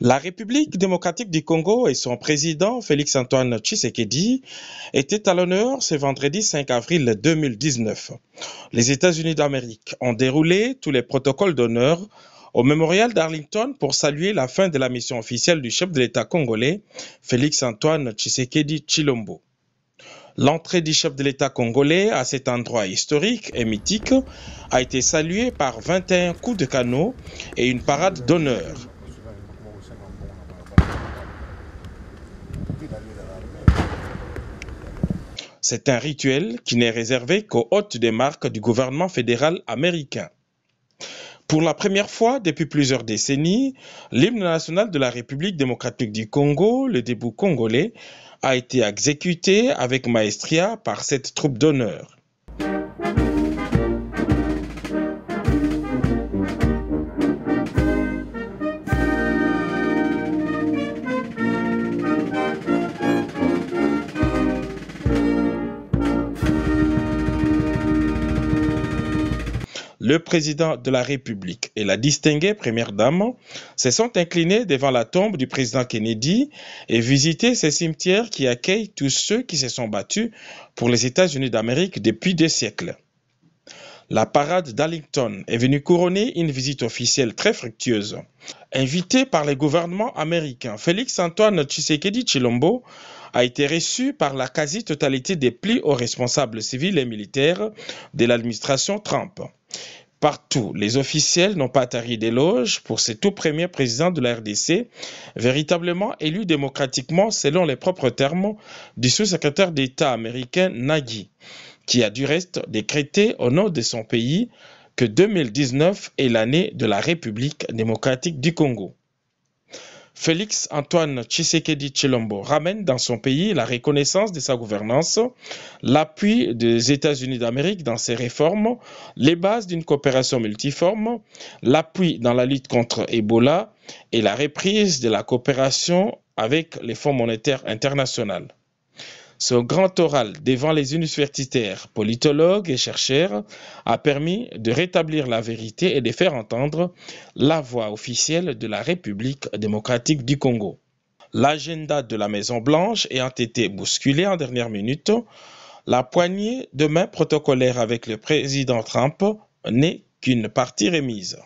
La République démocratique du Congo et son président Félix-Antoine Tshisekedi étaient à l'honneur ce vendredi 5 avril 2019. Les États-Unis d'Amérique ont déroulé tous les protocoles d'honneur au mémorial d'Arlington pour saluer la fin de la mission officielle du chef de l'État congolais, Félix-Antoine Tshisekedi Chilombo. L'entrée du chef de l'État congolais à cet endroit historique et mythique a été saluée par 21 coups de canot et une parade d'honneur. C'est un rituel qui n'est réservé qu'aux hôtes des marques du gouvernement fédéral américain. Pour la première fois depuis plusieurs décennies, l'hymne national de la République démocratique du Congo, le début congolais, a été exécuté avec maestria par cette troupe d'honneur. le président de la République et la distinguée première dame se sont inclinés devant la tombe du président Kennedy et visité ces cimetières qui accueillent tous ceux qui se sont battus pour les États-Unis d'Amérique depuis des siècles la parade d'Allington est venue couronner une visite officielle très fructueuse. Invité par les gouvernements américains, Félix-Antoine Tshisekedi Chilombo a été reçu par la quasi-totalité des plis aux responsables civils et militaires de l'administration Trump. Partout, les officiels n'ont pas tari d'éloges pour ce tout premier président de la RDC, véritablement élu démocratiquement selon les propres termes du sous-secrétaire d'État américain Nagui qui a du reste décrété au nom de son pays que 2019 est l'année de la République démocratique du Congo. Félix Antoine Tshisekedi Chilombo ramène dans son pays la reconnaissance de sa gouvernance, l'appui des États-Unis d'Amérique dans ses réformes, les bases d'une coopération multiforme, l'appui dans la lutte contre Ebola et la reprise de la coopération avec les fonds monétaires internationaux. Ce grand oral devant les universitaires, politologues et chercheurs a permis de rétablir la vérité et de faire entendre la voix officielle de la République démocratique du Congo. L'agenda de la Maison-Blanche ayant été bousculé en dernière minute, la poignée de main protocolaire avec le président Trump n'est qu'une partie remise.